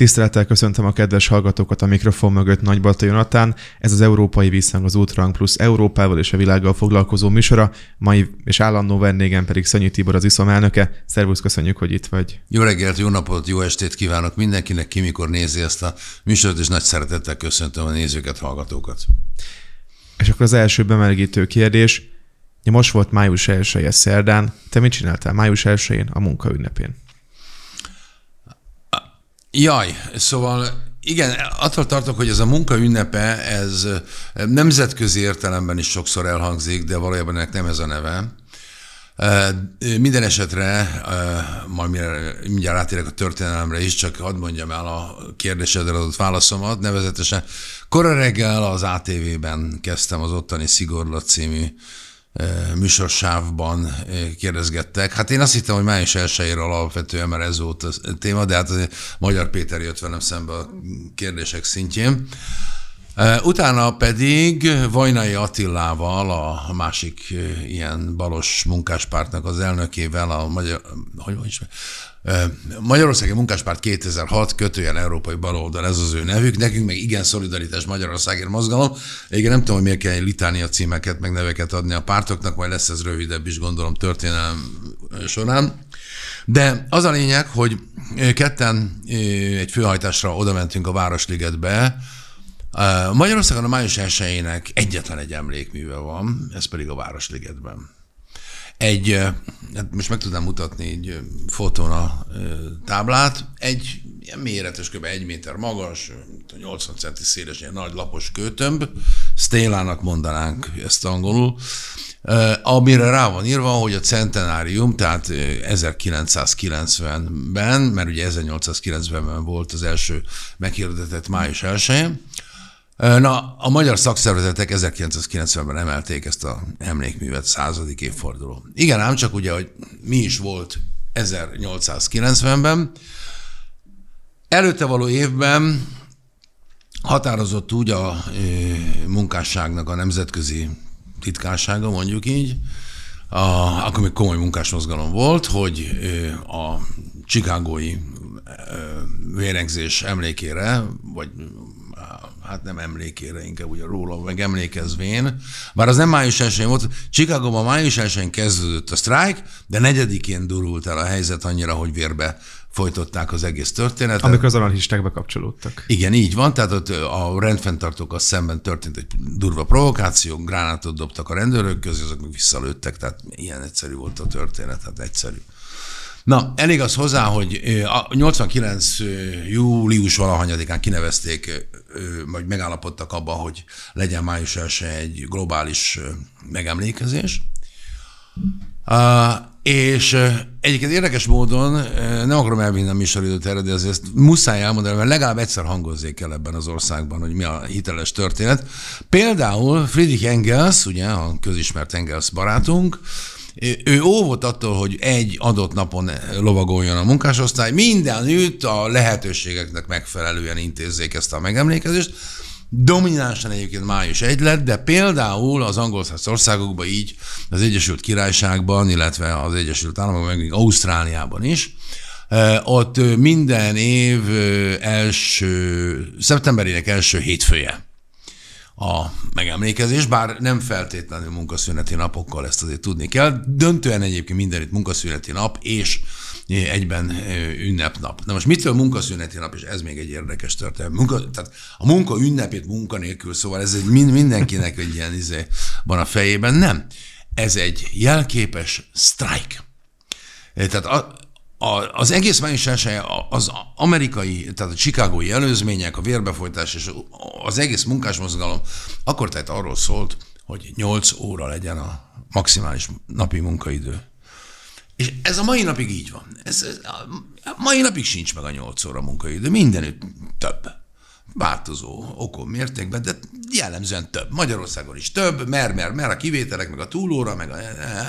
Tisztelettel köszöntöm a kedves hallgatókat a mikrofon mögött Balta Jonatán. Ez az Európai Visszhang az Ultrang plusz Európával és a világgal foglalkozó műsora. Mai és állandó vendégem pedig Szönyű Tibor az iszom elnöke. Szervusz, köszönjük, hogy itt vagy. Jó reggelt, jó napot, jó estét kívánok mindenkinek, ki mikor nézi ezt a műsort, és nagy szeretettel köszöntöm a nézőket, hallgatókat. És akkor az első bemelegítő kérdés. Most volt május 1 -e, szerdán. Te mit csináltál május 1-én a munkaünnepén? Jaj, szóval igen, attól tartok, hogy ez a munka ünnepe, ez eh, nemzetközi értelemben is sokszor elhangzik, de valójában ennek nem ez a neve. Eh, minden esetre, eh, majd mindjárt átérek a történelemre is, csak hadd mondjam el a kérdésedre adott válaszomat, nevezetesen kora reggel az ATV-ben kezdtem az ottani Szigorlat című műsorsávban kérdezgettek. Hát én azt hittem, hogy május 1 alapvetően, mert ez volt a téma, de hát Magyar Péter jött velem szembe a kérdések szintjén. Utána pedig Vajnai Attilával, a másik ilyen balos munkáspártnak az elnökével, a Magyar, hogy mondjam, Magyarországi Munkáspárt 2006 kötőjel Európai Baloldal, ez az ő nevük, nekünk meg igen szolidaritás Magyarországért mozgalom. Igen, nem tudom, hogy miért kell litánia címeket, meg neveket adni a pártoknak, majd lesz ez rövidebb is, gondolom, történelem során. De az a lényeg, hogy ketten egy főhajtásra oda mentünk a Városligetbe, Magyarországon a május 1 egyetlen egy emlékműve van, ez pedig a Városligetben egy, hát most meg tudnám mutatni egy fotón a táblát, egy ilyen méretes, kb. egy méter magas, 80 centi széles, ilyen nagy lapos kötömb, Stélának mondanánk ezt angolul, amire rá van írva, hogy a centenárium, tehát 1990-ben, mert ugye 1890-ben volt az első meghirdetett május 1 Na, a magyar szakszervezetek 1990-ben emelték ezt a emlékművet századik évforduló. Igen, ám csak ugye, hogy mi is volt 1890-ben. Előtte való évben határozott úgy a munkásságnak a nemzetközi titkársága, mondjuk így, a, akkor még komoly munkásmozgalom volt, hogy a csikágói vérengzés emlékére, vagy hát nem emlékére, inkább ugye róla meg emlékezvén. Bár az nem május 1 volt, Chicagóban május 1 kezdődött a sztrájk, de negyedikén durult el a helyzet annyira, hogy vérbe folytották az egész történetet. Amikor az anarchistákba kapcsolódtak. Igen, így van, tehát ott a rendfenntartókkal szemben történt egy durva provokáció, gránátot dobtak a rendőrök közé, azok meg visszalőttek, tehát ilyen egyszerű volt a történet, hát egyszerű. Na, elég az hozzá, hogy 89. július valahanyadikán kinevezték majd megállapodtak abban, hogy legyen május első egy globális megemlékezés. És egyébként érdekes módon, nem akarom elvinni a műsoridőt erre, de azért muszáj elmondani, mert legalább egyszer hangozzék el ebben az országban, hogy mi a hiteles történet. Például Friedrich Engels, ugye a közismert Engels barátunk, ő óvott attól, hogy egy adott napon lovagoljon a munkásosztály, mindenütt a lehetőségeknek megfelelően intézzék ezt a megemlékezést. Dominánsan egyébként május egy lett, de például az angol országokban így, az Egyesült Királyságban, illetve az Egyesült Államokban, meg még Ausztráliában is, e, ott minden év e, első, szeptemberének első hétfője a megemlékezés, bár nem feltétlenül munkaszüneti napokkal ezt azért tudni kell. Döntően egyébként mindenütt munkaszüneti nap és e, egyben e, ünnepnap. Na most mitől munkaszüneti nap, és ez még egy érdekes történet. Munka, tehát a munka ünnepét munkanélkül, szóval ez egy mindenkinek egy ilyen izé van a fejében. Nem. Ez egy jelképes sztrájk. E, tehát a, a, az egész mennyisese az amerikai, tehát a chicagói előzmények, a vérbefolytás és az egész munkásmozgalom akkor tehát arról szólt, hogy 8 óra legyen a maximális napi munkaidő. És ez a mai napig így van. Ez, ez a mai napig sincs meg a 8 óra munkaidő, mindenütt több. Változó okon mértékben, de jellemzően több. Magyarországon is több, mert mer, mer a kivételek, meg a túlóra, meg a,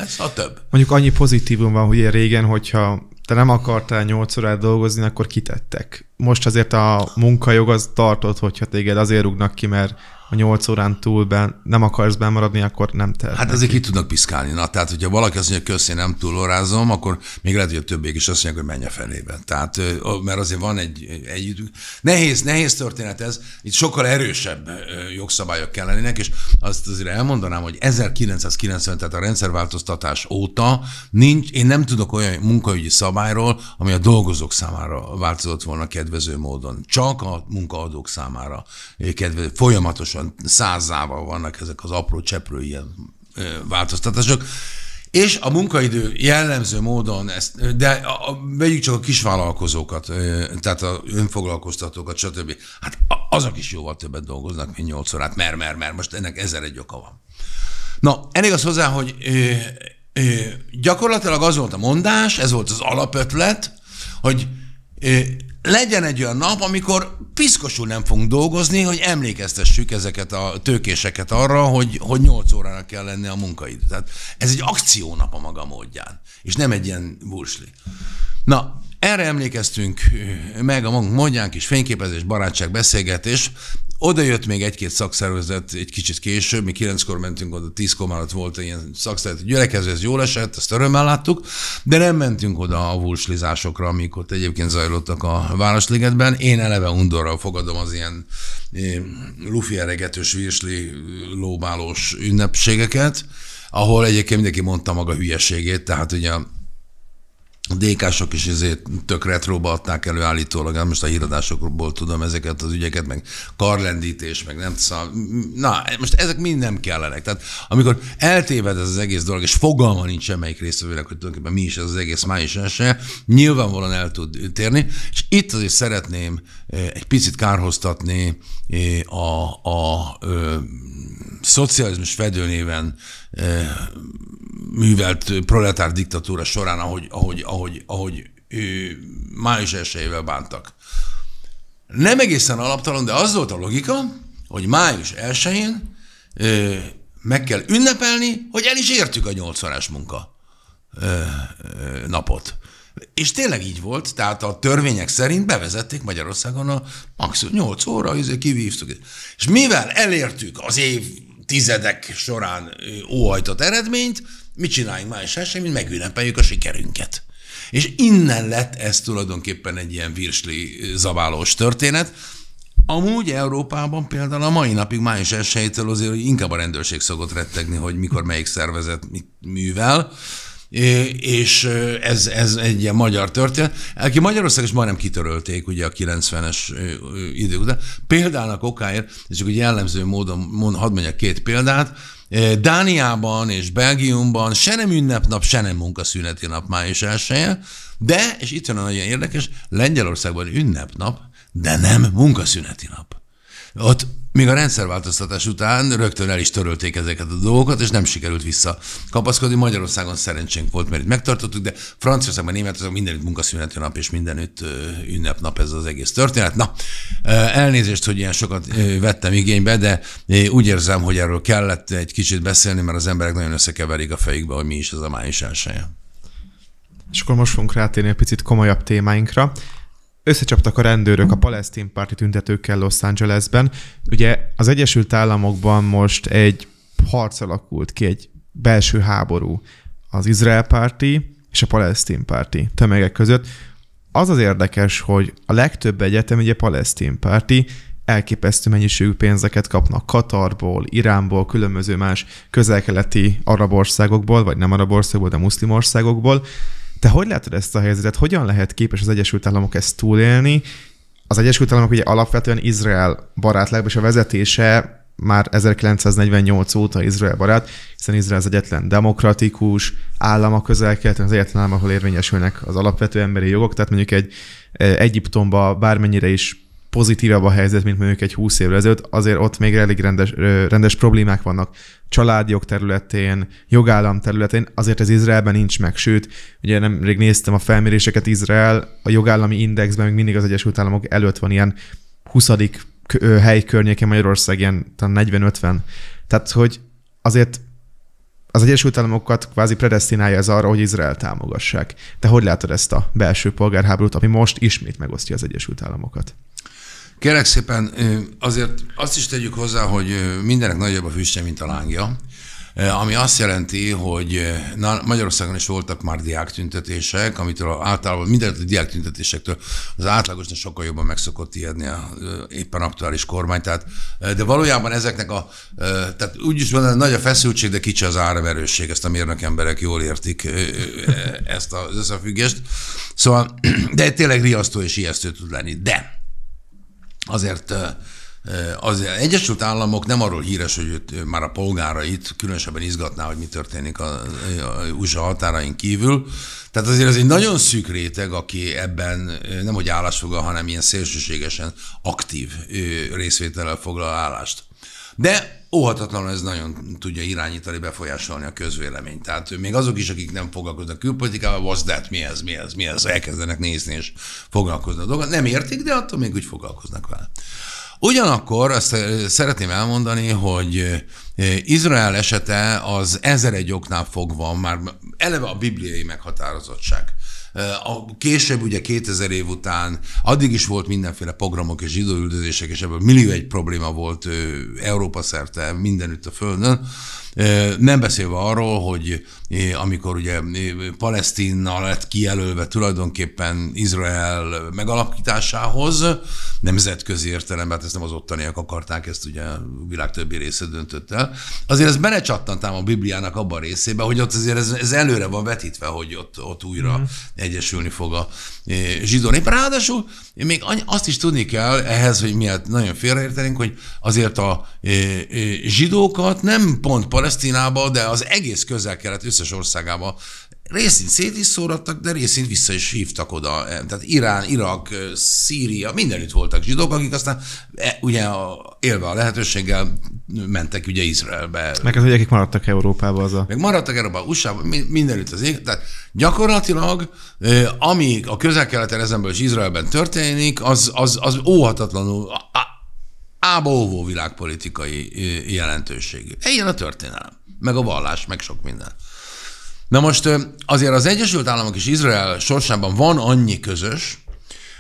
ez a több. Mondjuk annyi pozitívum van, hogy régen, hogyha te nem akartál 8 órát dolgozni, akkor kitettek most azért a munkajog az tartott, hogyha téged azért rúgnak ki, mert a nyolc órán túl ben, nem akarsz bemaradni, akkor nem te. Hát ezek ki tudnak piszkálni. Na, tehát, hogyha valaki azt mondja, hogy én nem túlórázom, akkor még lehet, hogy a többiek is azt mondják, hogy menj a felébe. Tehát, mert azért van egy, egy nehéz, nehéz történet ez, itt sokkal erősebb jogszabályok kell lennének, és azt azért elmondanám, hogy 1990, tehát a rendszerváltoztatás óta nincs, én nem tudok olyan munkaügyi szabályról, ami a dolgozók számára változott volna kedv kedvező módon, csak a munkaadók számára eh, kedvező, folyamatosan százával vannak ezek az apró cseprő ilyen eh, változtatások, és a munkaidő jellemző módon, ezt, eh, de a, a, vegyük csak a kisvállalkozókat, tehát a önfoglalkoztatókat, stb. Hát azok is jóval többet dolgoznak, mint 8 órát, mert, mert, mert most ennek ezer egy oka van. Na, elég az hozzá, hogy ö, ö, gyakorlatilag az volt a mondás, ez volt az alapötlet, hogy ö, legyen egy olyan nap, amikor piszkosul nem fogunk dolgozni, hogy emlékeztessük ezeket a tőkéseket arra, hogy, hogy 8 órának kell lenni a munkaidő. Tehát ez egy akciónap a maga módján, és nem egy ilyen bursli. Na, erre emlékeztünk meg a magunk mondjánk is, fényképezés, barátság, beszélgetés. Oda jött még egy-két szakszervezet egy kicsit később, mi kilenckor mentünk oda, tízkor ott volt ilyen szakszervezet gyülekező, ez jól esett, ezt örömmel láttuk, de nem mentünk oda a vulslizásokra, amik ott egyébként zajlottak a Városligetben. Én eleve undorral fogadom az ilyen lufi eregetős, virsli lóbálós ünnepségeket, ahol egyébként mindenki mondta maga hülyeségét, tehát ugye DK-sok is ezért tök retróba adták elő állítólag, nem hát most a híradásokból tudom ezeket az ügyeket, meg karlendítés, meg nem tudom, szóval, na, most ezek mind nem kellenek. Tehát amikor eltéved ez az egész dolog, és fogalma nincs semmelyik részvevőnek, hogy tulajdonképpen mi is ez az egész május se, nyilvánvalóan el tud térni, és itt azért szeretném e, egy picit kárhoztatni e, a, a, a, a szocializmus fedőnéven e, művelt proletár diktatúra során, ahogy, ahogy, ahogy, ahogy ő, május elsőjével bántak. Nem egészen alaptalan, de az volt a logika, hogy május elsőjén meg kell ünnepelni, hogy el is értük a 8 órás munka ö, ö, napot. És tényleg így volt, tehát a törvények szerint bevezették Magyarországon a maximum 8 óra, izé, kivívtuk. És mivel elértük az év tizedek során óhajtott eredményt, Mit csináljunk már és hát sem, mint megünnepeljük a sikerünket. És innen lett ez tulajdonképpen egy ilyen virsli zabálós történet, Amúgy Európában például a mai napig május esélytől azért hogy inkább a rendőrség szokott rettegni, hogy mikor melyik szervezet mit művel, és ez, ez egy ilyen magyar történet. Aki Magyarország is majdnem kitörölték ugye a 90-es idők után. Példának okáért, és csak úgy jellemző módon, mond, hadd mondjak két példát, Dániában és Belgiumban se nem ünnepnap, se nem munkaszüneti nap május elsője, de, és itt van a nagyon érdekes, Lengyelországban ünnepnap, de nem munkaszüneti nap. Ott még a rendszerváltoztatás után rögtön el is törölték ezeket a dolgokat, és nem sikerült vissza kapaszkodni. Magyarországon szerencsénk volt, mert itt megtartottuk, de Franciaországban, Németországban mindenütt munkaszüneti nap, és mindenütt ünnepnap ez az egész történet. Na, elnézést, hogy ilyen sokat vettem igénybe, de úgy érzem, hogy erről kellett egy kicsit beszélni, mert az emberek nagyon összekeverik a fejükbe, hogy mi is az a május elsője. És akkor most fogunk rátérni egy picit komolyabb témáinkra. Összecsaptak a rendőrök a palesztin párti tüntetőkkel Los Angelesben. Ugye az Egyesült Államokban most egy harc alakult ki, egy belső háború az Izrael párti és a palesztin párti tömegek között. Az az érdekes, hogy a legtöbb egyetem ugye palesztin párti, elképesztő mennyiségű pénzeket kapnak Katarból, Iránból, különböző más közelkeleti arab országokból, vagy nem arab országokból, de muszlim országokból, te hogy látod ezt a helyzetet? Hogyan lehet képes az Egyesült Államok ezt túlélni? Az Egyesült Államok ugye alapvetően Izrael barát, legalábbis a vezetése már 1948 óta Izrael barát, hiszen Izrael az egyetlen demokratikus állam a közel az egyetlen állam, ahol érvényesülnek az alapvető emberi jogok, tehát mondjuk egy eh, Egyiptomba bármennyire is pozitívabb a helyzet, mint mondjuk egy 20 évvel ezelőtt, azért ott még elég rendes, rendes problémák vannak családjog területén, jogállam területén, azért ez Izraelben nincs meg, sőt, ugye nemrég néztem a felméréseket, Izrael a jogállami indexben még mindig az Egyesült Államok előtt van ilyen 20. hely környékén Magyarország ilyen 40-50. Tehát, hogy azért az Egyesült Államokat kvázi predestinálja ez arra, hogy Izrael támogassák. Te hogy látod ezt a belső polgárháborút, ami most ismét megosztja az Egyesült Államokat? Kérek szépen, azért azt is tegyük hozzá, hogy mindenek nagyobb a füstje, mint a lángja, ami azt jelenti, hogy Magyarországon is voltak már diáktüntetések, amitől általában minden a diáktüntetésektől az átlagosnak sokkal jobban megszokott ijedni a éppen aktuális kormány. Tehát, de valójában ezeknek a, tehát úgy is van, nagy a feszültség, de kicsi az áramerősség, ezt a mérnök emberek jól értik ezt az összefüggést. Szóval, de tényleg riasztó és ijesztő tud lenni. De azért az Egyesült Államok nem arról híres, hogy őt, már a polgárait különösebben izgatná, hogy mi történik a, a USA határain kívül. Tehát azért ez egy nagyon szűk réteg, aki ebben nem hogy állásfoglal, hanem ilyen szélsőségesen aktív részvétellel foglal állást. De óhatatlanul ez nagyon tudja irányítani, befolyásolni a közvéleményt. Tehát még azok is, akik nem foglalkoznak külpolitikával, was that, mi ez, mi ez, mi ez, elkezdenek nézni és foglalkoznak a dolgot. Nem értik, de attól még úgy foglalkoznak vele. Ugyanakkor azt eh, szeretném elmondani, hogy eh, Izrael esete az ezer egy oknál fogva már eleve a bibliai meghatározottság a később, ugye 2000 év után, addig is volt mindenféle pogromok és zsidóüldözések, és ebből millió egy probléma volt Európa szerte mindenütt a Földön, nem beszélve arról, hogy amikor ugye Palesztina lett kijelölve tulajdonképpen Izrael megalapításához, nemzetközi értelemben, hát ezt nem az ottaniak akarták, ezt ugye a világ többi része döntött el. Azért ez belecsattantám a Bibliának abban a részébe, hogy ott azért ez, ez előre van vetítve, hogy ott, ott újra mm. egyesülni fog a zsidó nép. Ráadásul még azt is tudni kell ehhez, hogy miért nagyon félreértenénk, hogy azért a zsidókat nem pont Palesztinában, de az egész közel-kelet összes országában részint szét is szórattak, de részint vissza is hívtak oda. Tehát Irán, Irak, Szíria, mindenütt voltak zsidók, akik aztán e, ugye élve a lehetőséggel mentek ugye Izraelbe. Meg az, hát, hogy akik maradtak Európába az a... Meg maradtak Európában, usa mindenütt az ég. Tehát gyakorlatilag, ami a közel-keleten ezenből is Izraelben történik, az, az, az óhatatlanul ába világpolitikai jelentőségű. Ilyen a történelem, meg a vallás, meg sok minden. Na most azért az Egyesült Államok és Izrael sorsában van annyi közös,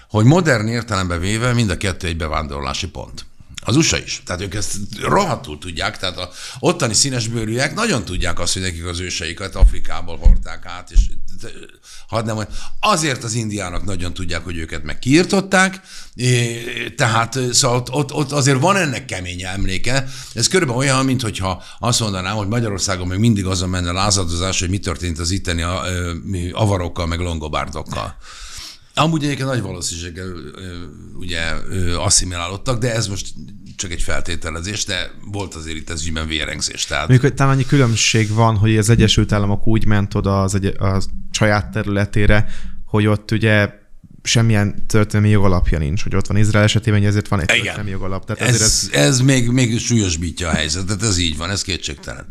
hogy modern értelembe véve mind a kettő egy bevándorlási pont. Az USA is. Tehát ők ezt rohadtul tudják, tehát a ottani színesbőrűek nagyon tudják azt, hogy nekik az őseiket Afrikából hordták át, és Hadd hadnem, azért az indiának nagyon tudják, hogy őket meg kiirtották, tehát szóval ott, ott, ott azért van ennek kemény emléke. Ez körülbelül olyan, mint hogyha azt mondanám, hogy Magyarországon még mindig azon menne lázadozás, hogy mi történt az itteni avarokkal, meg longobárdokkal. Amúgy egyébként nagy valószínűséggel ugye asszimilálódtak, de ez most csak egy feltételezés, de volt azért itt az ügyben vérengzés. Tehát... Mondjuk talán annyi különbség van, hogy az Egyesült Államok úgy ment oda az, egy, a saját területére, hogy ott ugye semmilyen történelmi jogalapja nincs, hogy ott van Izrael esetében, hogy ezért van egy Igen. történelmi jogalap. Tehát ez, ez... ez még, még súlyosbítja a helyzetet, ez így van, ez kétségtelen.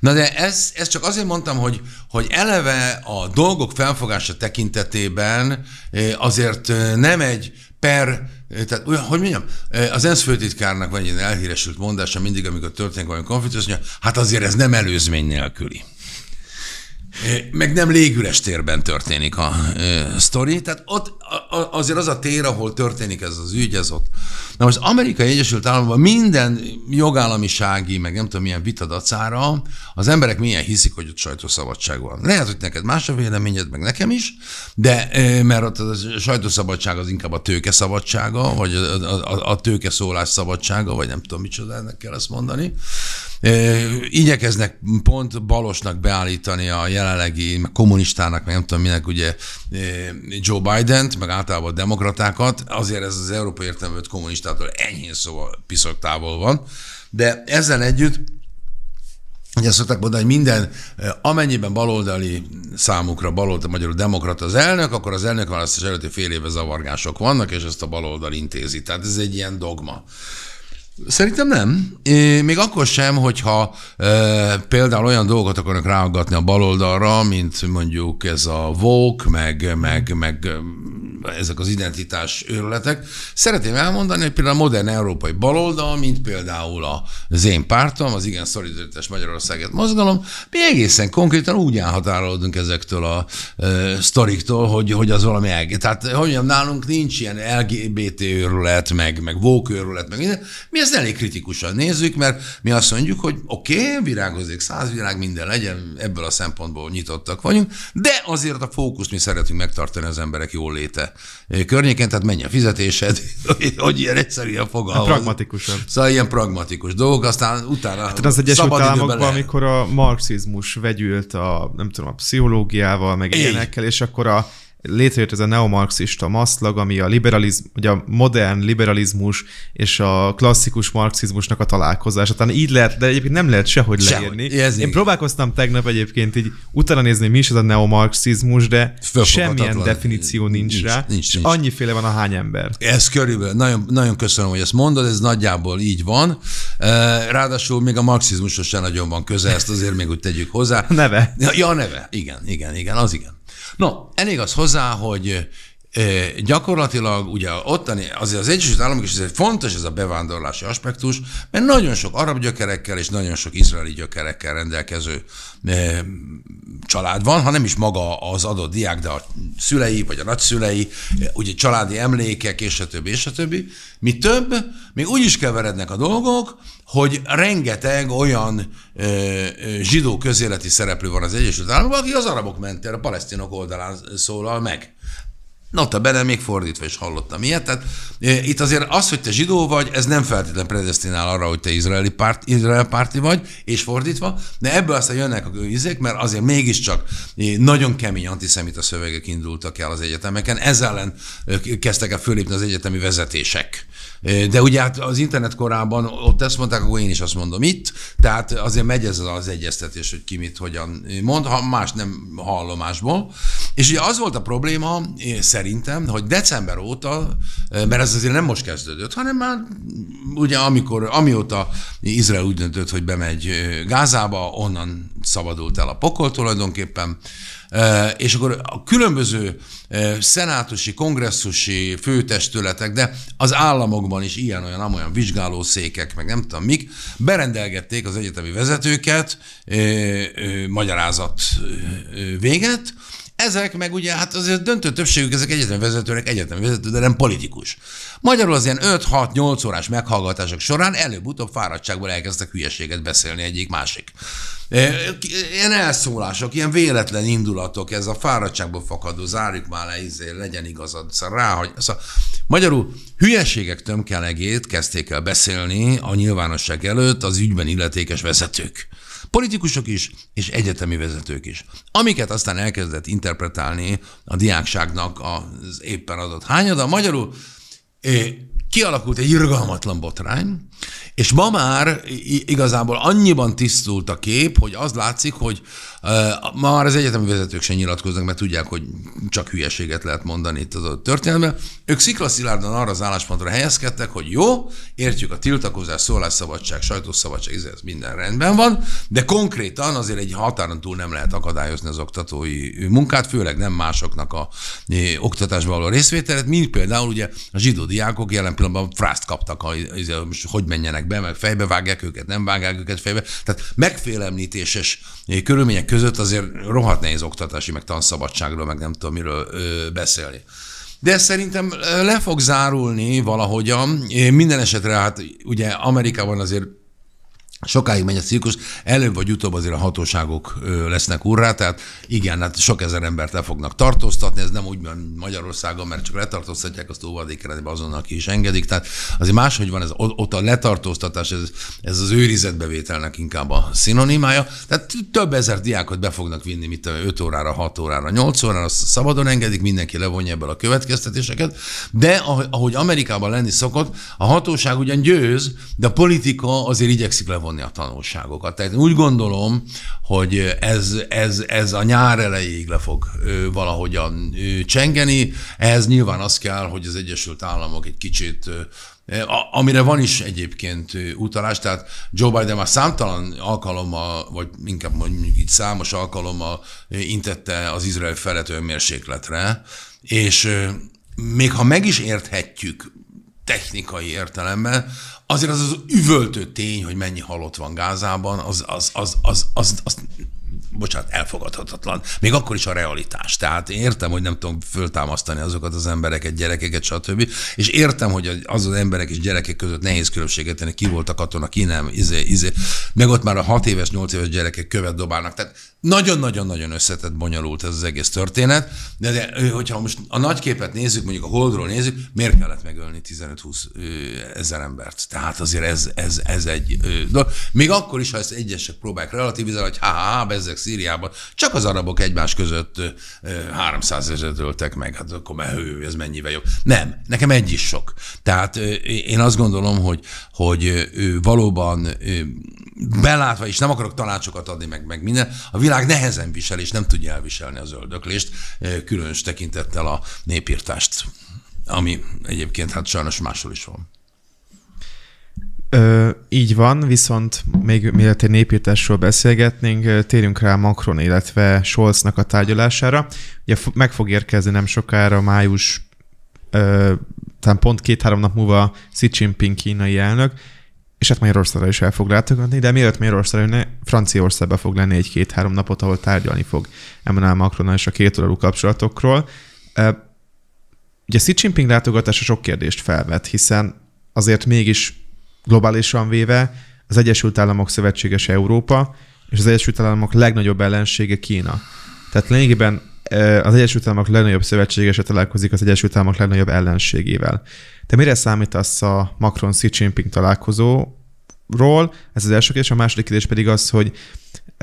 Na de ez, ez csak azért mondtam, hogy, hogy eleve a dolgok felfogása tekintetében eh, azért eh, nem egy per tehát olyan, hogy mondjam, az ENSZ főtitkárnak van egy elhíresült mondása mindig, amikor történik valami konfliktus, hát azért ez nem előzmény nélküli. Meg nem légüres térben történik a sztori, tehát ott azért az a tér, ahol történik ez az ügy, ez ott. Na most Amerikai Egyesült Államokban minden jogállamisági, meg nem tudom milyen vita az emberek milyen hiszik, hogy ott sajtószabadság van. Lehet, hogy neked más a véleményed, meg nekem is, de mert ott a sajtószabadság az inkább a tőke szabadsága, vagy a, a, a tőke szólás szabadsága, vagy nem tudom micsoda, ennek kell ezt mondani. igyekeznek pont balosnak beállítani a jelen jelenlegi meg kommunistának, meg nem tudom minek, ugye eh, Joe Biden-t, meg általában a demokratákat, azért ez az európai értelmű kommunistától enyhén szóval piszok távol van, de ezzel együtt Ugye szokták mondani, hogy minden, eh, amennyiben baloldali számukra, baloldali magyar demokrata az elnök, akkor az elnök választás előtti fél éve zavargások vannak, és ezt a baloldal intézi. Tehát ez egy ilyen dogma. Szerintem nem. Még akkor sem, hogyha e, például olyan dolgot akarnak ráaggatni a baloldalra, mint mondjuk ez a vók, meg, meg, meg ezek az identitás őrületek. Szeretném elmondani, hogy például a modern európai baloldal, mint például az én pártom, az Igen Szolidaritás Magyarországet mozgalom, mi egészen konkrétan úgy elhatárolódunk ezektől a e, sztoriktól, hogy, hogy az valami el... Tehát, hogy mondjam, nálunk nincs ilyen LGBT őrület, meg, meg vók őrület, meg minden. Mi ezt elég kritikusan nézzük, mert mi azt mondjuk, hogy oké, okay, virágozik száz virág, minden legyen, ebből a szempontból nyitottak vagyunk, de azért a fókuszt mi szeretünk megtartani az emberek jól léte környéken, tehát menj a fizetésed, hogy ilyen egyszerű a fogalmaz. Hát Pragmatikusan. Szóval ilyen pragmatikus dolgok, aztán utána hát az Egyesült Államokban, amikor a marxizmus vegyült a, nem tudom, a pszichológiával, meg Éj. ilyenekkel, és akkor a létrejött ez a neomarxista maszlag, ami a liberalizm, ugye a modern liberalizmus és a klasszikus marxizmusnak a találkozása. Tehát így lehet, de egyébként nem lehet sehogy leírni. Ez Én próbálkoztam tegnap egyébként így utána nézni, mi is ez a neomarxizmus, de semmilyen definíció nincs, nincs rá. Nincs, nincs. Annyiféle van a hány ember. Ez körülbelül. Nagyon, nagyon köszönöm, hogy ezt mondod, ez nagyjából így van. Eh, ráadásul még a marxizmus sem nagyon van köze, ezt azért még úgy tegyük hozzá. Neve. Ja, neve. Igen, igen, igen, az igen. No, elég az hozzá, hogy gyakorlatilag ugye ottani, azért az Egyesült Államok is azért fontos ez a bevándorlási aspektus, mert nagyon sok arab gyökerekkel és nagyon sok izraeli gyökerekkel rendelkező család van, ha nem is maga az adott diák, de a szülei vagy a nagyszülei, ugye családi emlékek, és a többi, és a többi. Mi több, még úgy is keverednek a dolgok, hogy rengeteg olyan ö, ö, zsidó közéleti szereplő van az Egyesült Államokban, aki az arabok mentén, a palesztinok oldalán szólal meg. Nota bene, még fordítva is hallottam ilyet. Tehát e, itt azért az, hogy te zsidó vagy, ez nem feltétlenül predestinál arra, hogy te izraeli párt, izrael párti vagy, és fordítva, de ebből aztán jönnek a izék, mert azért mégiscsak nagyon kemény antiszemita szövegek indultak el az egyetemeken, ezzel ellen kezdtek el fölépni az egyetemi vezetések. De ugye hát az internet korában ott ezt mondták, akkor én is azt mondom itt, tehát azért megy ez az egyeztetés, hogy ki mit hogyan mond, ha más nem hallomásból. És ugye az volt a probléma, szerintem, hogy december óta, eh, mert ez azért nem most kezdődött, hanem már mm, ugye amikor, amióta Izrael úgy döntött, hogy bemegy eh, Gázába, onnan szabadult el a pokol tulajdonképpen, eh, és akkor a különböző szenátusi, kongresszusi főtestületek, de az államokban is ilyen-olyan, amolyan vizsgálószékek, meg nem tudom mik, berendelgették az egyetemi vezetőket, magyarázat véget, ezek meg ugye, hát azért döntő többségük, ezek egyetlen vezetőnek egyetlen vezető, de nem politikus. Magyarul az ilyen 5-6-8 órás meghallgatások során előbb-utóbb fáradtságból elkezdtek hülyeséget beszélni egyik másik. E, ilyen elszólások, ilyen véletlen indulatok, ez a fáradtságból fakadó, zárjuk már le, izé, legyen igazad, szóval hogy Szóval, magyarul hülyeségek tömkelegét kezdték el beszélni a nyilvánosság előtt az ügyben illetékes vezetők politikusok is, és egyetemi vezetők is, amiket aztán elkezdett interpretálni a diákságnak az éppen adott hányada. Magyarul eh, kialakult egy irgalmatlan botrány, és ma már igazából annyiban tisztult a kép, hogy az látszik, hogy ma már az egyetemi vezetők sem nyilatkoznak, mert tudják, hogy csak hülyeséget lehet mondani itt az a történetben. Ők sziklaszilárdan arra az álláspontra helyezkedtek, hogy jó, értjük a tiltakozás, szólásszabadság, sajtószabadság, ez minden rendben van, de konkrétan azért egy határon túl nem lehet akadályozni az oktatói munkát, főleg nem másoknak a oktatásban való részvételet, mint például ugye a zsidó diákok jelen pillanatban frászt kaptak, izé, hogy hogy menjenek be, meg fejbe vágják őket, nem vágják őket fejbe. Tehát megfélemlítéses eh, körülmények között azért rohadt nehéz oktatási, meg tanszabadságról, meg nem tudom miről beszélni. De ez szerintem eh, le fog zárulni valahogyan. Eh, minden esetre hát ugye Amerikában azért Sokáig megy a cirkusz, előbb vagy utóbb azért a hatóságok lesznek urrá, tehát igen, hát sok ezer embert le fognak tartóztatni, ez nem úgy van Magyarországon, mert csak letartóztatják, azt óvadékrendben azonnal ki is engedik, tehát azért máshogy van, ez, ott a letartóztatás, ez, ez az őrizetbevételnek inkább a szinonimája, tehát több ezer diákot be fognak vinni, mint 5 órára, 6 órára, 8 órára, azt szabadon engedik, mindenki levonja ebből a következtetéseket, de ahogy Amerikában lenni szokott, a hatóság ugyan győz, de a politika azért igyekszik levonni levonni a tanulságokat. Tehát úgy gondolom, hogy ez, ez, ez a nyár elejéig le fog valahogyan csengeni. Ehhez nyilván az kell, hogy az Egyesült Államok egy kicsit amire van is egyébként utalás, tehát Joe Biden már számtalan alkalommal, vagy inkább mondjuk így számos alkalommal intette az izrael felett önmérsékletre, és még ha meg is érthetjük technikai értelemben, azért az az üvöltő tény, hogy mennyi halott van Gázában, az, az, az, az, az, az, az bocsánat, elfogadhatatlan. Még akkor is a realitás. Tehát értem, hogy nem tudom föltámasztani azokat az embereket, gyerekeket, stb. És értem, hogy az az emberek és gyerekek között nehéz különbséget tenni, ki volt a katona, ki nem, izé, izé. Meg ott már a 6 éves, 8 éves gyerekek követ dobálnak. Tehát nagyon-nagyon-nagyon összetett, bonyolult ez az egész történet, de, de hogyha most a nagy képet nézzük, mondjuk a holdról nézzük, miért kellett megölni 15-20 ezer embert? Tehát azért ez, ez, ez egy dolog. Még akkor is, ha ezt egyesek próbálják relativizálni, hogy ha-ha, bezzeg Szíriában. Csak az arabok egymás között 300 ezeret öltek meg, hát akkor már hő, ez mennyivel jobb. Nem, nekem egy is sok. Tehát én azt gondolom, hogy, hogy ő valóban belátva, és nem akarok tanácsokat adni, meg, meg minden, a világ nehezen visel, és nem tudja elviselni az öldöklést, különös tekintettel a népírtást, ami egyébként hát sajnos máshol is van. Ö, így van, viszont még mielőtt egy népírtásról beszélgetnénk, térjünk rá Macron, illetve Scholznak a tárgyalására. Ugye meg fog érkezni nem sokára, május, ö, talán pont két-három nap múlva Xi Jinping kínai elnök, és hát Magyarországra is el fog látogatni, de mielőtt Magyarországra jönne, Franciaországba fog lenni egy-két-három napot, ahol tárgyalni fog Emmanuel Macron és a két oldalú kapcsolatokról. Ö, ugye Xi Jinping látogatása sok kérdést felvet, hiszen azért mégis globálisan véve az Egyesült Államok szövetséges Európa, és az Egyesült Államok legnagyobb ellensége Kína. Tehát lényegében e, az Egyesült Államok legnagyobb szövetségese találkozik az Egyesült Államok legnagyobb ellenségével. Te mire számítasz a Macron-Xi Jinping találkozóról? Ez az első kérdés. A második kérdés pedig az, hogy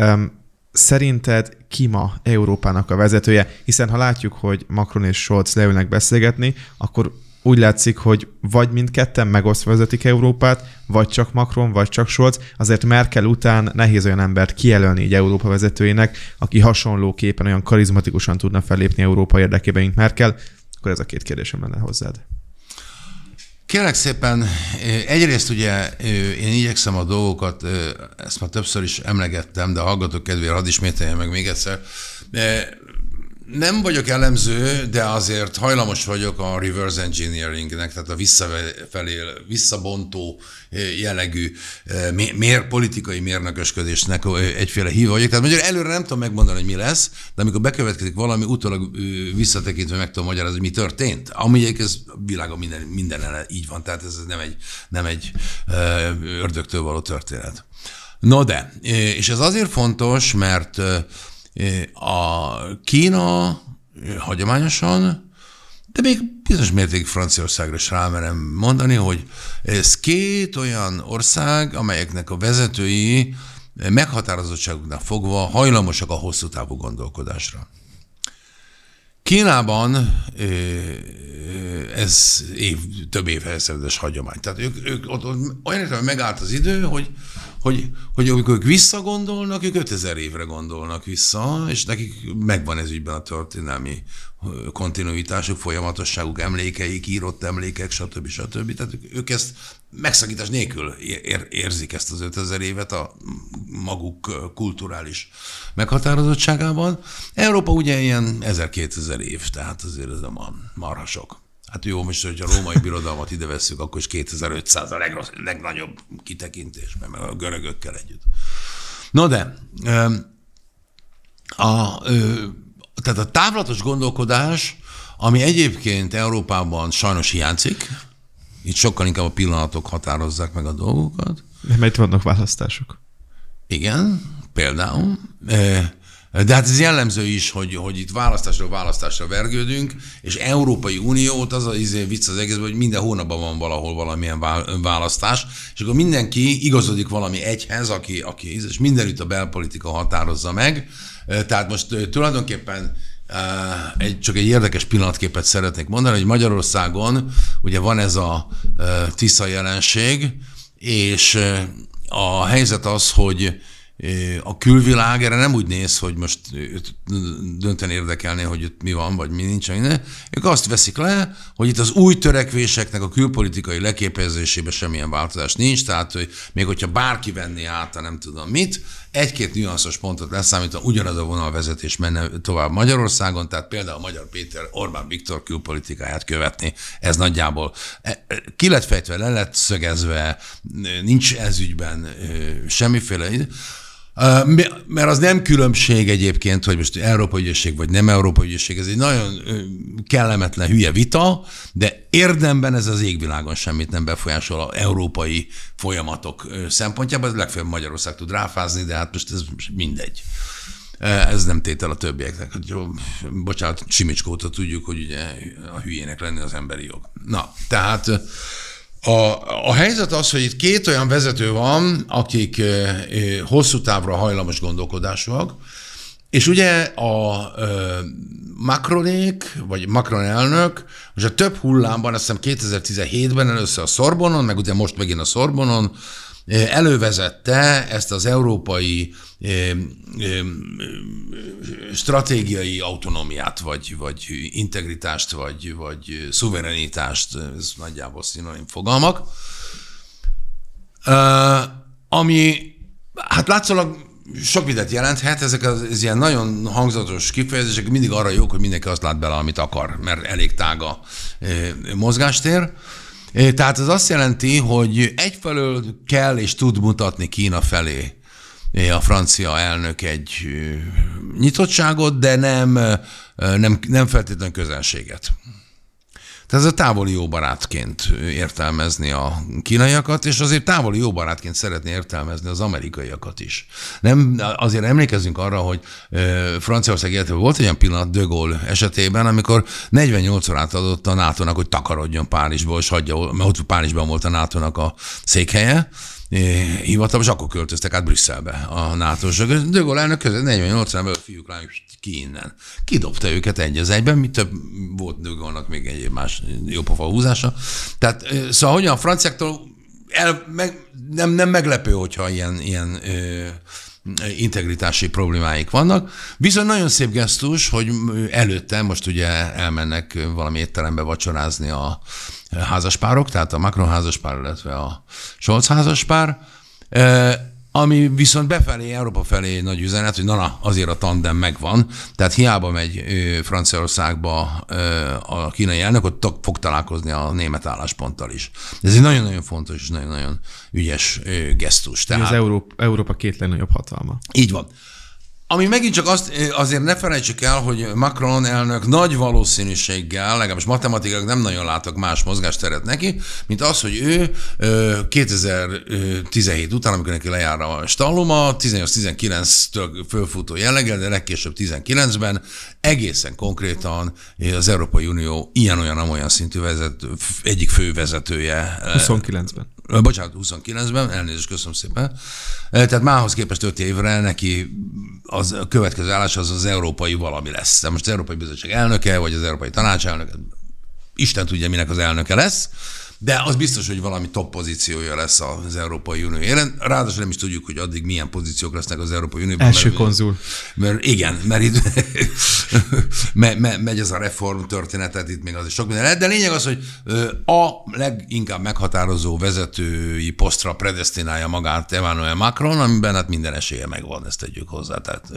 um, szerinted ki ma Európának a vezetője? Hiszen ha látjuk, hogy Macron és Scholz leülnek beszélgetni, akkor úgy látszik, hogy vagy mindketten megosztva vezetik Európát, vagy csak Macron, vagy csak Scholz. Azért Merkel után nehéz olyan embert kijelölni így Európa vezetőjének, aki hasonlóképpen olyan karizmatikusan tudna fellépni Európa érdekében, mint Merkel. Akkor ez a két kérdésem lenne hozzád. Kérlek szépen, egyrészt ugye én igyekszem a dolgokat, ezt már többször is emlegettem, de a hallgatók kedvére hadd ismételjem meg még egyszer, nem vagyok elemző, de azért hajlamos vagyok a reverse engineeringnek, tehát a visszafelé, visszabontó eh, jellegű eh, mér, politikai mérnökösködésnek eh, egyféle hív vagyok. Tehát mondjuk előre nem tudom megmondani, hogy mi lesz, de amikor bekövetkezik valami, utólag visszatekintve meg tudom magyarázni, hogy mi történt. Ami ez világon minden, minden így van, tehát ez nem egy, nem egy ördögtől való történet. No de, és ez azért fontos, mert a Kína hagyományosan, de még bizonyos mértékig Franciaországra is rámerem mondani, hogy ez két olyan ország, amelyeknek a vezetői meghatározottságuknak fogva hajlamosak a hosszú távú gondolkodásra. Kínában ez év, több évhez szerződés hagyomány. Tehát ők, ők ott, ott olyan értelme megállt az idő, hogy hogy, hogy amikor ők visszagondolnak, ők 5000 évre gondolnak vissza, és nekik megvan ez ügyben a történelmi kontinuitásuk, folyamatosságuk, emlékeik, írott emlékek, stb. stb. Tehát ők ezt megszakítás nélkül ér- érzik ezt az 5000 évet a maguk kulturális meghatározottságában. Európa ugye ilyen 1000-2000 év, tehát azért ez a marhasok. Hát jó, most, hogy a római birodalmat ide veszük, akkor is 2500 a legrossz, legnagyobb kitekintésben, meg a görögökkel együtt. No de, a, a, tehát a távlatos gondolkodás, ami egyébként Európában sajnos hiányzik, itt sokkal inkább a pillanatok határozzák meg a dolgokat. Mert itt vannak választások. Igen, például. De hát ez jellemző is, hogy, hogy itt választásra választásra vergődünk, és Európai Uniót az a izé, vicc az egészben, hogy minden hónapban van valahol valamilyen választás, és akkor mindenki igazodik valami egyhez, aki, aki és mindenütt a belpolitika határozza meg. Tehát most tulajdonképpen egy, csak egy érdekes pillanatképet szeretnék mondani, hogy Magyarországon ugye van ez a Tisza jelenség, és a helyzet az, hogy a külvilág erre nem úgy néz, hogy most dönten érdekelné, hogy itt mi van, vagy mi nincs, ne. ők azt veszik le, hogy itt az új törekvéseknek a külpolitikai leképezésében semmilyen változás nincs, tehát hogy még hogyha bárki venni át, nem tudom mit, egy-két nüanszos pontot leszámítva ugyanaz a vonalvezetés menne tovább Magyarországon, tehát például Magyar Péter Orbán Viktor külpolitikáját követni, ez nagyjából e, e, ki lett fejtve, le lett szögezve, nincs ezügyben semmiféle. Mert az nem különbség egyébként, hogy most Európai Ügyesség vagy nem Európai Ügyesség, ez egy nagyon kellemetlen hülye vita, de érdemben ez az égvilágon semmit nem befolyásol a európai folyamatok szempontjából, ez legfeljebb Magyarország tud ráfázni, de hát most ez mindegy. Ez nem tétel a többieknek. Hát bocsánat, Simicskóta tudjuk, hogy ugye a hülyének lenni az emberi jog. Na, tehát a, a helyzet az, hogy itt két olyan vezető van, akik hosszú távra hajlamos gondolkodásúak, és ugye a Macronék, vagy Macron elnök, most a több hullámban, azt hiszem 2017-ben először a Szorbonon, meg ugye most megint a Szorbonon, elővezette ezt az európai stratégiai autonómiát, vagy, vagy integritást, vagy, vagy szuverenitást, ez nagyjából szinonim fogalmak, ami hát látszólag sok mindent jelenthet, ezek az ez ilyen nagyon hangzatos kifejezések mindig arra jók, hogy mindenki azt lát bele, amit akar, mert elég tága mozgástér. Tehát ez azt jelenti, hogy egyfelől kell és tud mutatni Kína felé a francia elnök egy nyitottságot, de nem, nem, nem feltétlenül közelséget. Tehát ez a távoli jó barátként értelmezni a kínaiakat, és azért távoli jó barátként szeretné értelmezni az amerikaiakat is. Nem, azért emlékezzünk arra, hogy Franciaország életében volt egy olyan pillanat De Gaulle esetében, amikor 48 órát adott a nato hogy takarodjon Párizsból, és hagyja, mert ott Párizsban volt a nato a székhelye, hivatal, és akkor költöztek át Brüsszelbe a NATO-sok. De Gaulle elnök között 48 ember fiúk, lányok ki innen. Kidobta őket egy az egyben, mi több volt Dögolnak még egy más jópofa húzása. Tehát szóval hogyan a franciáktól el, meg, nem, nem meglepő, hogyha ilyen, ilyen ö, integritási problémáik vannak. Viszont nagyon szép gesztus, hogy előtte most ugye elmennek valami étterembe vacsorázni a házaspárok, tehát a Macron házaspár, illetve a Scholz házaspár, ami viszont befelé, Európa felé nagy üzenet, hogy na, na azért a tandem megvan, tehát hiába megy Franciaországba a kínai elnök, ott fog találkozni a német állásponttal is. Ez egy nagyon-nagyon fontos és nagyon-nagyon ügyes gesztus. Tehát, az Európa, Európa két legnagyobb hatalma. Így van. Ami megint csak azt, azért ne felejtsük el, hogy Macron elnök nagy valószínűséggel, legalábbis matematikák nem nagyon látok más mozgásteret neki, mint az, hogy ő 2017 után, amikor neki lejár a stalluma, 18-19-től fölfutó jelleggel, de legkésőbb 19-ben egészen konkrétan az Európai Unió ilyen-olyan-olyan szintű vezető, egyik fő vezetője. 29-ben bocsánat, 29-ben, elnézést, köszönöm szépen. Tehát mához képest 5 évre neki az a következő állás az az európai valami lesz. De most az Európai Bizottság elnöke, vagy az Európai Tanács elnöke, Isten tudja, minek az elnöke lesz de az biztos, hogy valami top pozíciója lesz az Európai Unió Én Ráadásul nem is tudjuk, hogy addig milyen pozíciók lesznek az Európai Unióban. Első mert, konzul. Mert, igen, mert itt me, me, megy ez a reform történetet, itt még az is sok minden lehet, de lényeg az, hogy a leginkább meghatározó vezetői posztra predestinálja magát Emmanuel Macron, amiben hát minden esélye megvan, ezt tegyük hozzá. Tehát,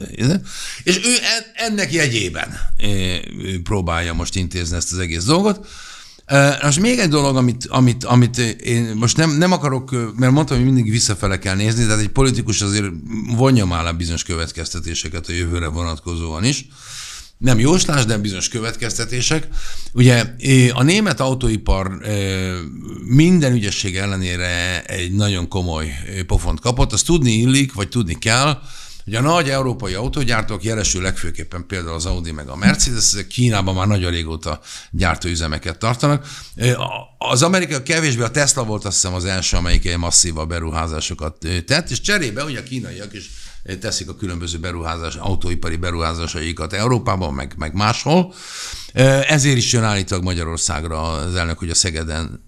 és ő ennek jegyében próbálja most intézni ezt az egész dolgot. Most még egy dolog, amit, amit, amit én most nem, nem akarok, mert mondtam, hogy mindig visszafele kell nézni, tehát egy politikus azért vonja már le bizonyos következtetéseket a jövőre vonatkozóan is. Nem jóslás, de bizonyos következtetések. Ugye a német autóipar minden ügyesség ellenére egy nagyon komoly pofont kapott, azt tudni illik, vagy tudni kell, Ugye a nagy európai autógyártók, jelesül legfőképpen például az Audi meg a Mercedes, ezek Kínában már nagyon régóta gyártóüzemeket tartanak. Az Amerika kevésbé, a Tesla volt azt hiszem az első, amelyik ilyen masszíva beruházásokat tett, és cserébe ugye a kínaiak is teszik a különböző beruházás, autóipari beruházásaikat Európában, meg, meg máshol. Ezért is jön állítólag Magyarországra az elnök, hogy a Szegeden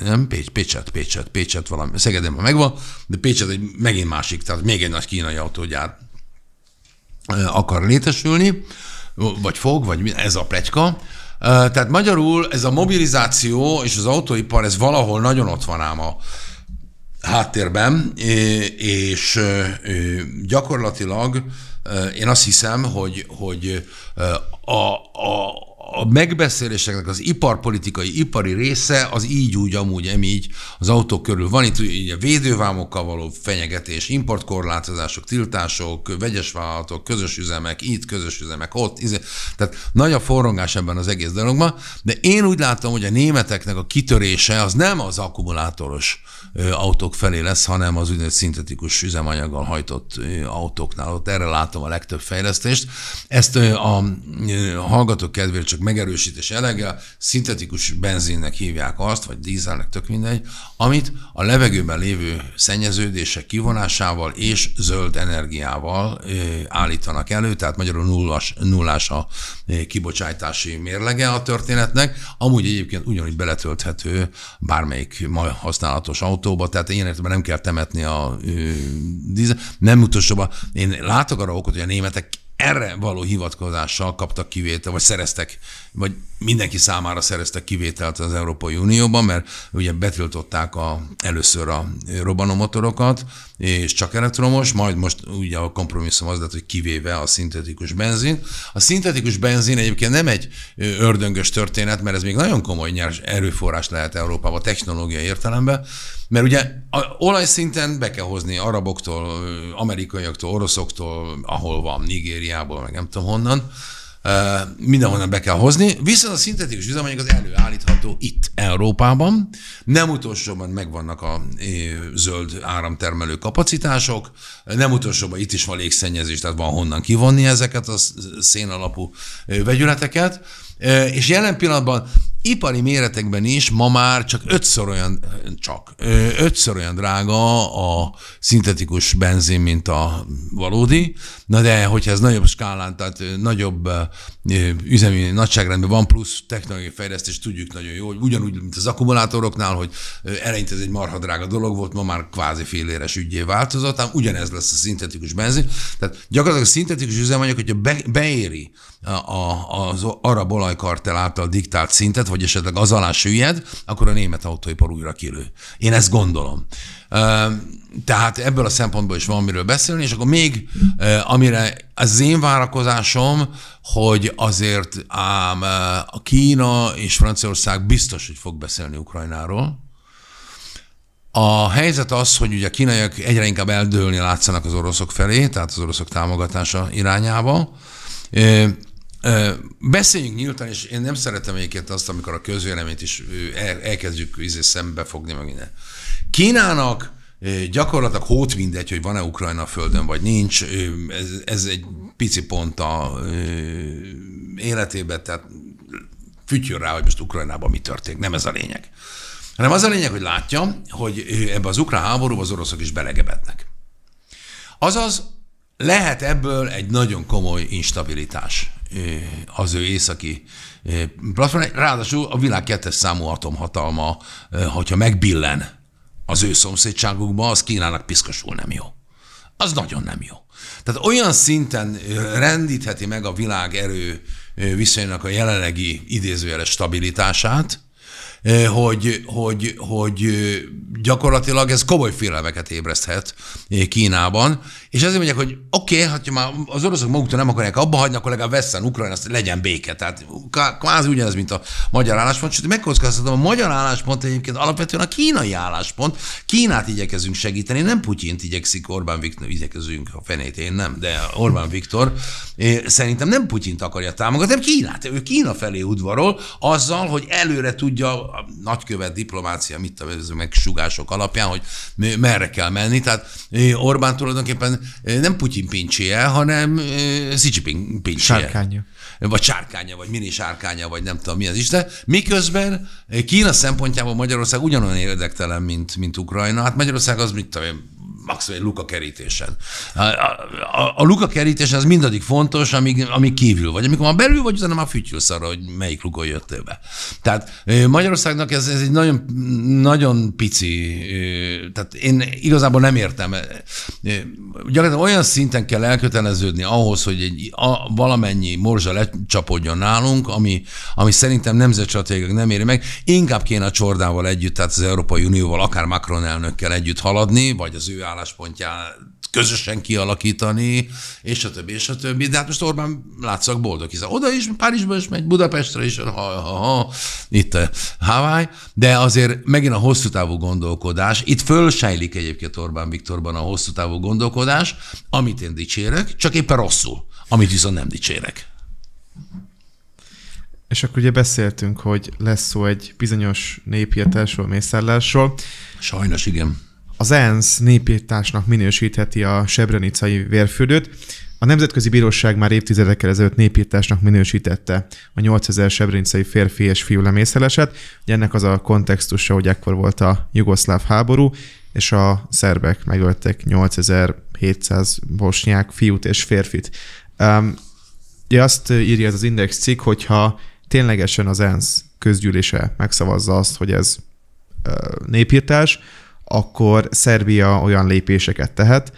nem Pécs, Pécset, Pécset, Pécset valami, Szegeden már megvan, de Pécset egy megint másik, tehát még egy nagy kínai autógyár akar létesülni, vagy fog, vagy ez a plegyka. Tehát magyarul ez a mobilizáció és az autóipar, ez valahol nagyon ott van ám a háttérben, és gyakorlatilag én azt hiszem, hogy, hogy a, a, a megbeszéléseknek az iparpolitikai, ipari része az így úgy amúgy emígy az autók körül van. Itt ugye védővámokkal való fenyegetés, importkorlátozások, tiltások, vegyes vállalatok, közös üzemek, itt közös üzemek, ott. Izé. Tehát nagy a forrongás ebben az egész dologban, de én úgy látom, hogy a németeknek a kitörése az nem az akkumulátoros autók felé lesz, hanem az úgynevezett szintetikus üzemanyaggal hajtott autóknál. Ott erre látom a legtöbb fejlesztést. Ezt a hallgatók kedvéért csak megerősítés elege, szintetikus benzinnek hívják azt, vagy dízelnek, tök mindegy, amit a levegőben lévő szennyeződések kivonásával és zöld energiával állítanak elő, tehát magyarul nullás, nullás a kibocsátási mérlege a történetnek, amúgy egyébként ugyanúgy beletölthető bármelyik ma használatos autóba, tehát én értem, nem kell temetni a dízel, nem utolsóban, én látok arra okot, hogy a németek erre való hivatkozással kaptak kivételt, vagy szereztek, vagy mindenki számára szereztek kivételt az Európai Unióban, mert ugye betiltották a, először a robbanomotorokat, és csak elektromos, majd most ugye a kompromisszum az lett, hogy kivéve a szintetikus benzin. A szintetikus benzin egyébként nem egy ördöngös történet, mert ez még nagyon komoly nyers erőforrás lehet Európába technológiai értelemben, mert ugye olajszinten be kell hozni araboktól, amerikaiaktól, oroszoktól, ahol van, Nigériából, meg nem tudom honnan, mindenhonnan be kell hozni, viszont a szintetikus üzemanyag az előállítható itt Európában. Nem utolsóban megvannak a zöld áramtermelő kapacitások, nem utolsóban itt is van légszennyezés, tehát van honnan kivonni ezeket a szénalapú vegyületeket, és jelen pillanatban ipari méretekben is ma már csak ötször olyan, csak, ötször olyan drága a szintetikus benzin, mint a valódi. Na de, hogyha ez nagyobb skálán, tehát nagyobb üzemi nagyságrendben van, plusz technológiai fejlesztés, tudjuk nagyon jó, hogy ugyanúgy, mint az akkumulátoroknál, hogy eleinte ez egy marha drága dolog volt, ma már kvázi éres ügyé változott, ám ugyanez lesz a szintetikus benzin. Tehát gyakorlatilag a szintetikus üzemanyag, hogyha be, beéri a, a, az arab olajkartel által diktált szintet, vagy esetleg az alá süllyed, akkor a német autóipar újra kilő. Én ezt gondolom. Tehát ebből a szempontból is van miről beszélni, és akkor még, amire az én várakozásom, hogy azért ám a Kína és Franciaország biztos, hogy fog beszélni Ukrajnáról, a helyzet az, hogy ugye a kínaiak egyre inkább eldőlni látszanak az oroszok felé, tehát az oroszok támogatása irányába. Beszéljünk nyíltan, és én nem szeretem egyébként azt, amikor a közvéleményt is el, elkezdjük izé szembefogni, meg minden. Kínának gyakorlatilag hót mindegy, hogy van-e Ukrajna a földön, vagy nincs. Ez, ez egy pici pont a életében, tehát fütyül rá, hogy most Ukrajnában mi történik. Nem ez a lényeg. Hanem az a lényeg, hogy látja, hogy ebbe az ukrán háborúba az oroszok is belegebetnek. Azaz, lehet ebből egy nagyon komoly instabilitás az ő északi platform. Ráadásul a világ kettes számú atomhatalma, hogyha megbillen az ő szomszédságukba, az Kínának piszkosul nem jó. Az nagyon nem jó. Tehát olyan szinten rendítheti meg a világ erő viszonynak a jelenlegi idézőjeles stabilitását, Eh, hogy, hogy, hogy eh, gyakorlatilag ez komoly félelmeket ébreszthet eh, Kínában, és azért mondják, hogy oké, okay, hát, ha már az oroszok maguktól nem akarják abba hagyni, akkor legalább vesszen Ukrajna, legyen béke. Tehát kvázi ugyanez, mint a magyar álláspont, sőt, megkockáztatom, a magyar álláspont egyébként alapvetően a kínai álláspont. Kínát igyekezünk segíteni, nem Putyint igyekszik Orbán Viktor, igyekezünk a fenét, én nem, de Orbán Viktor szerintem nem Putyint akarja támogatni, hanem Kínát. Ő Kína felé udvarol azzal, hogy előre tudja a nagykövet diplomácia, mit a meg sugások alapján, hogy merre kell menni. Tehát Orbán tulajdonképpen nem Putyin pincséje, hanem Xi Jinping pincséje. Sárkánya. Vagy sárkánya, vagy mini sárkánya, vagy nem tudom mi az is. De miközben Kína szempontjából Magyarország ugyanolyan érdektelen, mint, mint Ukrajna. Hát Magyarország az, mit tudom én, maximum egy luka kerítésen. A, a, a luka kerítés az mindaddig fontos, amíg, amíg kívül vagy. Amikor már belül vagy, utána már fütyülsz arra, hogy melyik lukon jöttél be. Tehát Magyarországnak ez, ez egy nagyon, nagyon pici, tehát én igazából nem értem. Gyakorlatilag olyan szinten kell elköteleződni ahhoz, hogy egy, a, valamennyi morzsa lecsapodjon nálunk, ami, ami szerintem nemzetstratégiak nem éri meg. Inkább kéne a csordával együtt, tehát az Európai Unióval, akár Macron elnökkel együtt haladni, vagy az ő álláspontját közösen kialakítani, és a többi, és a többi. De hát most Orbán látszak boldog, hiszen oda is, Párizsba is megy, Budapestre is, ha, ha, ha, itt a eh, Hawaii, de azért megint a hosszú távú gondolkodás, itt fölsejlik egyébként Orbán Viktorban a hosszú távú gondolkodás, amit én dicsérek, csak éppen rosszul, amit viszont nem dicsérek. És akkor ugye beszéltünk, hogy lesz szó egy bizonyos népírtásról, mészállásról. Sajnos igen az ENSZ népírtásnak minősítheti a sebrenicai vérfürdőt. A Nemzetközi Bíróság már évtizedekkel ezelőtt népírtásnak minősítette a 8000 sebrenicai férfi és fiú lemészeleset. Ugye ennek az a kontextusa, hogy ekkor volt a jugoszláv háború, és a szerbek megöltek 8700 bosnyák fiút és férfit. Um, ugye azt írja ez az Index cikk, hogyha ténylegesen az ENSZ közgyűlése megszavazza azt, hogy ez uh, népírtás, akkor Szerbia olyan lépéseket tehet,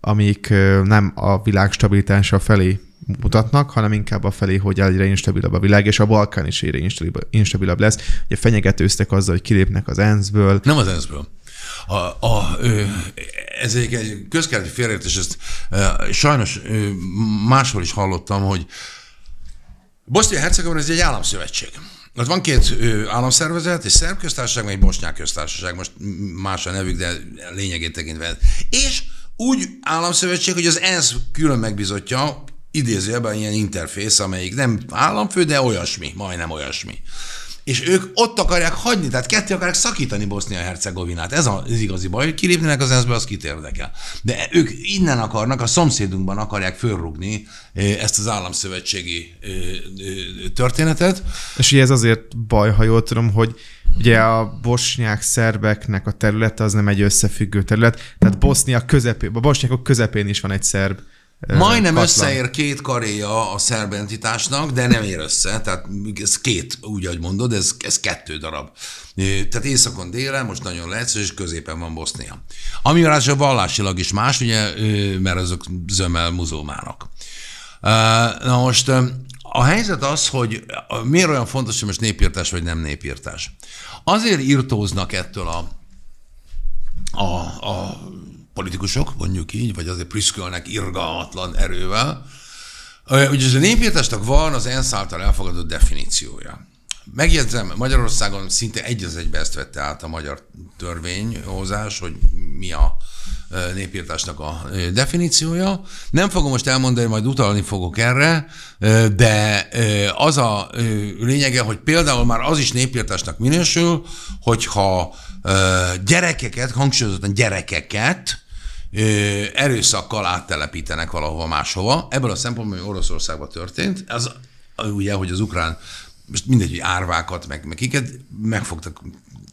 amik nem a világ stabilitása felé mutatnak, hanem inkább a felé, hogy egyre instabilabb a világ, és a Balkán is egyre instabilabb, lesz. Ugye fenyegetőztek azzal, hogy kilépnek az ENSZ-ből. Nem az ENSZ-ből. A, a, ez egy közkeleti félreértés, ezt sajnos máshol is hallottam, hogy Bosznia-Hercegovina ez egy államszövetség. Hát van két államszervezet, egy szerb köztársaság, meg egy bosnyák köztársaság, most más a nevük, de lényegét tekintve. És úgy államszövetség, hogy az ENSZ külön megbizotja, idézőjelben ilyen interfész, amelyik nem államfő, de olyasmi, majdnem olyasmi és ők ott akarják hagyni, tehát ketté akarják szakítani Bosznia-Hercegovinát. Ez az igazi baj, hogy kilépnének az ENSZ-be, az kit érdekel. De ők innen akarnak, a szomszédunkban akarják fölrugni ezt az államszövetségi történetet. És ugye ez azért baj, ha jól tudom, hogy ugye a bosnyák szerbeknek a területe az nem egy összefüggő terület, tehát Bosznia közepén, a bosnyákok közepén is van egy szerb Majdnem katlan. összeér két karéja a szerb entitásnak, de nem ér össze. Tehát ez két, úgy ahogy mondod, ez, ez kettő darab. Tehát északon délre most nagyon leegyszerű, és középen van Bosznia. Ami a vallásilag is más, ugye, mert azok zömmel muzulmánok. Na most a helyzet az, hogy miért olyan fontos, hogy most népírtás vagy nem népírtás. Azért irtóznak ettől a, a, a politikusok, mondjuk így, vagy azért prüszkölnek irgalmatlan erővel. Úgyhogy az a népírtásnak van az ENSZ által elfogadott definíciója. Megjegyzem, Magyarországon szinte egy az egybe ezt vette át a magyar törvényhozás, hogy mi a népírtásnak a definíciója. Nem fogom most elmondani, majd utalni fogok erre, de az a lényege, hogy például már az is népírtásnak minősül, hogyha gyerekeket, hangsúlyozottan gyerekeket, erőszakkal áttelepítenek valahova máshova. Ebből a szempontból, ami Oroszországban történt, az ugye, hogy az ukrán, most mindegy, hogy árvákat, meg, meg kiket, megfogtak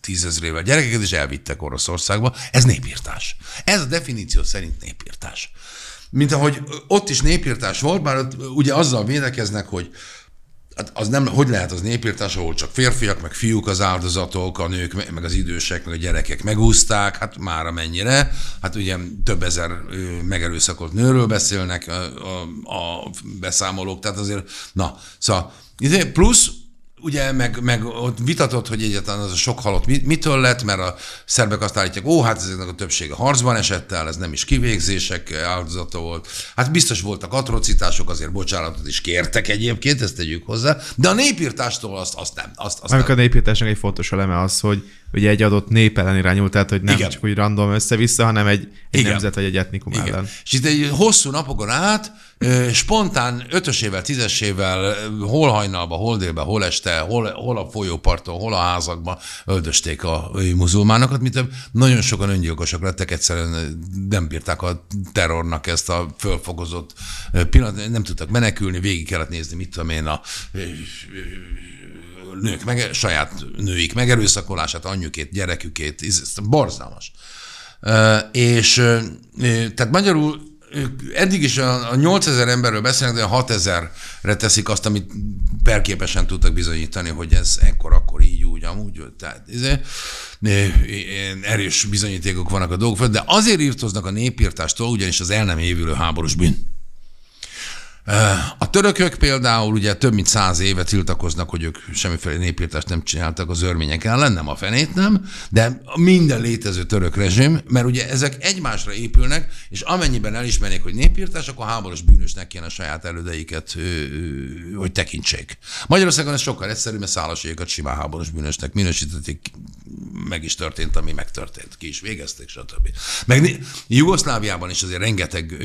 tízezrével gyerekeket, és elvittek Oroszországba. Ez népírtás. Ez a definíció szerint népírtás. Mint ahogy ott is népírtás volt, már ott ugye azzal védekeznek, hogy Hát az nem, hogy lehet az népírtás, ahol csak férfiak, meg fiúk az áldozatok, a nők, meg az idősek, meg a gyerekek megúzták, hát már amennyire. Hát ugye több ezer megerőszakolt nőről beszélnek a, a, a beszámolók, tehát azért, na, szóval, izé, plusz ugye, meg, meg ott vitatott, hogy egyáltalán az a sok halott mitől lett, mert a szerbek azt állítják, ó, hát ezeknek a többsége harcban esett el, ez nem is kivégzések áldozata volt. Hát biztos voltak atrocitások, azért bocsánatot is kértek egyébként, ezt tegyük hozzá, de a népírtástól azt, azt nem. Azt, azt Amikor nem. a népírtásnak egy fontos eleme az, hogy ugye egy adott nép ellen irányult, tehát hogy nem Igen. csak úgy random össze-vissza, hanem egy, egy nemzet vagy egy etnikum Igen. ellen. És itt egy hosszú napokon át spontán ötösével, tízesével, hol hajnalba, hol délbe, hol este, hol, hol a folyóparton, hol a házakban öldösték a muzulmánokat, mint nagyon sokan öngyilkosok lettek, egyszerűen nem bírták a terrornak ezt a fölfogozott pillanat, nem tudtak menekülni, végig kellett nézni, mit tudom én, a nők meg, saját nőik megerőszakolását, anyjukét, gyerekükét, ez borzalmas. És tehát magyarul ők eddig is a, a 8000 emberről beszélnek, de a 6000-re teszik azt, amit perképesen tudtak bizonyítani, hogy ez ekkor, akkor így, úgy, amúgy. Tehát izé, ez, erős bizonyítékok vannak a dolgok de azért írtoznak a népírtástól, ugyanis az el nem évülő háborús bűn. A törökök például ugye több mint száz éve tiltakoznak, hogy ők semmiféle népírtást nem csináltak az örmények ellen, nem a fenét nem, de minden létező török rezsim, mert ugye ezek egymásra épülnek, és amennyiben elismernék, hogy népírtás, akkor háborús bűnösnek kéne a saját elődeiket, hogy tekintsék. Magyarországon ez sokkal egyszerűbb, mert szállásaikat simán háborús bűnösnek minősítették, meg is történt, ami megtörtént, ki is végezték, stb. Meg Jugoszláviában is azért rengeteg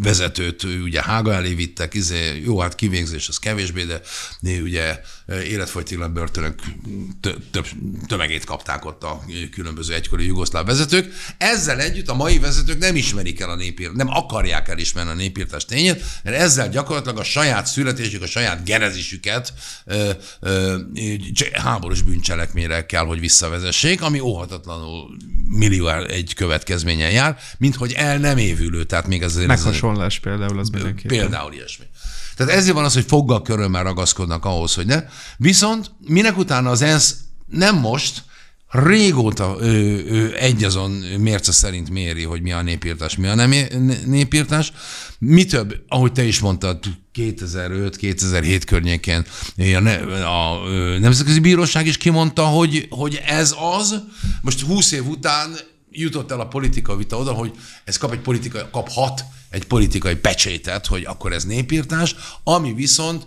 vezetőt, ugye Hága elé vittek, izé, jó, hát kivégzés, az kevésbé, de ugye eh, életfogytiglan börtönök több tömegét kapták ott a különböző egykori jugoszláv vezetők. Ezzel együtt a mai vezetők nem ismerik el a népírtást, nem akarják elismerni a népírtás tényét, mert ezzel gyakorlatilag a saját születésük, a saját genezisüket eh, eh, háborús bűncselekményre kell, hogy visszavezessék, ami óhatatlanul millió egy következménye jár, mint hogy el nem évülő. Tehát még azért Meghasonlás például az mindenképpen. Például ilyesmi. Tehát ezért van az, hogy foggal körömmel ragaszkodnak ahhoz, hogy ne. Viszont minek utána az ENSZ nem most, régóta ő, ő egy azon mérce szerint méri, hogy mi a népírtás, mi a nem népírtás. Mi több, ahogy te is mondtad, 2005-2007 környékén a, ne, a Nemzetközi Bíróság is kimondta, hogy, hogy ez az, most 20 év után jutott el a politika vita oda, hogy ez kap egy politikai, kaphat egy politikai pecsétet, hogy akkor ez népírtás, ami viszont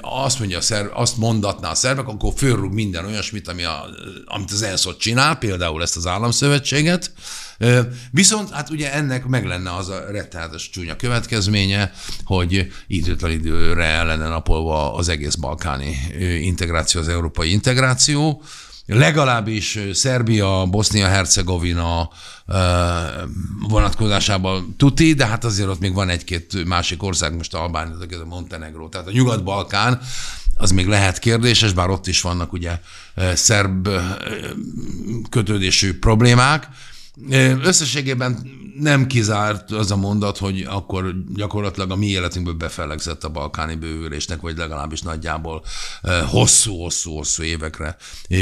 azt, mondja a azt mondatná a szervek, akkor fölrúg minden olyasmit, ami a, amit az ensz csinál, például ezt az államszövetséget, Viszont hát ugye ennek meg lenne az a rettenetes csúnya következménye, hogy időtlen időre ellene napolva az egész balkáni integráció, az európai integráció, legalábbis Szerbia, Bosznia-Hercegovina vonatkozásában tuti, de hát azért ott még van egy-két másik ország, most Albánia, a Montenegró, tehát a Nyugat-Balkán, az még lehet kérdéses, bár ott is vannak ugye szerb kötődésű problémák. Összességében nem kizárt az a mondat, hogy akkor gyakorlatilag a mi életünkből befelegzett a balkáni bővülésnek, vagy legalábbis nagyjából hosszú-hosszú-hosszú eh, évekre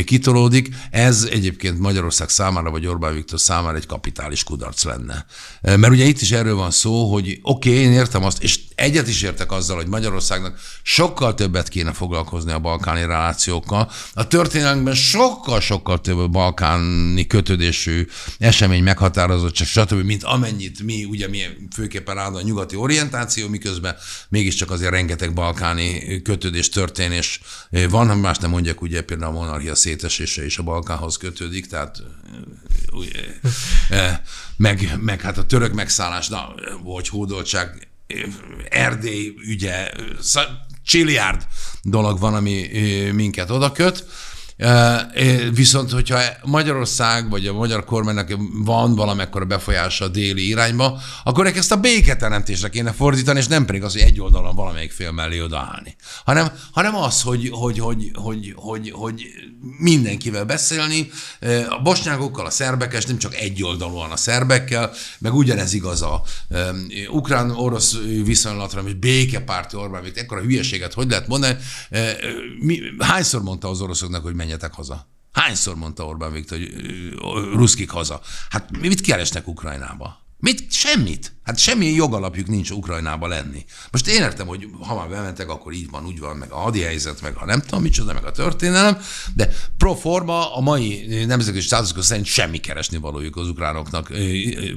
kitolódik. Ez egyébként Magyarország számára, vagy Orbán Viktor számára egy kapitális kudarc lenne. Eh, mert ugye itt is erről van szó, hogy oké, okay, én értem azt, és egyet is értek azzal, hogy Magyarországnak sokkal többet kéne foglalkozni a balkáni relációkkal. A történelmünkben sokkal-sokkal több balkáni kötődésű esemény meghatározott, stb., mint amennyit, amennyit mi, ugye mi főképpen áll a nyugati orientáció, miközben mégiscsak azért rengeteg balkáni kötődés, történés eh, van, ha más nem mondjak, ugye például a monarchia szétesése is a Balkánhoz kötődik, tehát eh, ugye, eh, meg, meg hát a török megszállás, na, vagy hódoltság, Erdély ügye, csiliárd dolog van, ami minket odaköt. köt, Viszont, hogyha Magyarország vagy a magyar kormánynak van valamekkora befolyása a déli irányba, akkor ezt a béketeremtésre kéne fordítani, és nem pedig az, hogy egy oldalon valamelyik fél mellé odaállni. Hanem, hanem az, hogy, hogy, hogy, hogy, hogy, hogy mindenkivel beszélni, a bosnyákokkal, a szerbekkel, és nem csak egy oldalon a szerbekkel, meg ugyanez igaz a ukrán-orosz viszonylatra, hogy békepárti Orbán Viktor, ekkora hülyeséget hogy lehet mondani, hányszor mondta az oroszoknak, hogy menjetek haza. Hányszor mondta Orbán Viktor, hogy ruszkik haza? Hát mit keresnek Ukrajnába? Mit? Semmit. Hát semmi jogalapjuk nincs Ukrajnába lenni. Most én értem, hogy ha már bementek, akkor így van, úgy van, meg a helyzet, meg a nem tudom micsoda, meg a történelem, de proforma a mai nemzetközi státuszok szerint semmi keresni valójuk az ukránoknak,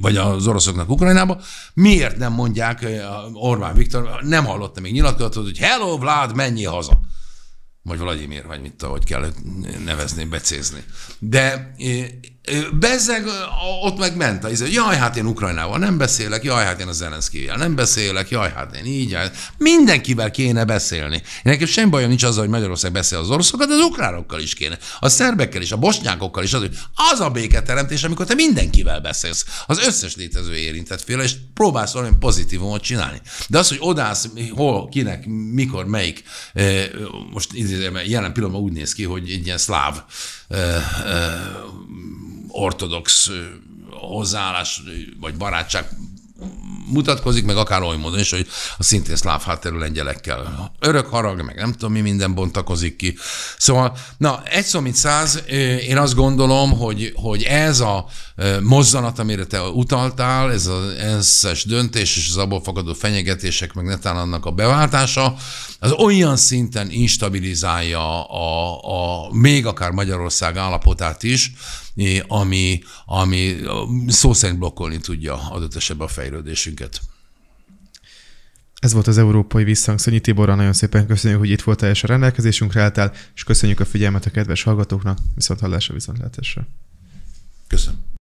vagy az oroszoknak Ukrajnába. Miért nem mondják Orbán Viktor, nem hallottam még nyilatkozatot, hogy hello Vlad, mennyi haza vagy Vladimir, vagy mit hogy kell nevezni, becézni. De Bezzeg, ott meg ment a izé, jaj, hát én Ukrajnával nem beszélek, jaj, hát én a Zelenszkivel nem beszélek, jaj, hát én így, jaj. Hát mindenkivel kéne beszélni. Én nekem semmi bajom nincs azzal, hogy Magyarország beszél az oroszokat, de az ukránokkal is kéne, a szerbekkel is, a bosnyákokkal is, az, hogy az a béketeremtés, amikor te mindenkivel beszélsz, az összes létező érintett féle, és próbálsz valami pozitívumot csinálni. De az, hogy odász, hol, kinek, mikor, melyik, most jelen pillanatban úgy néz ki, hogy egy ilyen szláv ortodox hozzáállás vagy barátság mutatkozik, meg akár oly módon is, hogy a szintén szláv hátterű lengyelekkel örök harag, meg nem tudom mi minden bontakozik ki. Szóval, na, egy szó, mint száz, én azt gondolom, hogy, hogy ez a mozzanat, amire te utaltál, ez az enszes döntés és az abból fakadó fenyegetések, meg netán annak a beváltása, az olyan szinten instabilizálja a, a még akár Magyarország állapotát is, ami, ami szó szerint blokkolni tudja adott esetben a fejlődésünket. Ez volt az Európai Visszhang. Szönyi Tiborra nagyon szépen köszönjük, hogy itt voltál és a rendelkezésünkre álltál, és köszönjük a figyelmet a kedves hallgatóknak. Viszont hallásra, viszontlátásra. Köszönöm.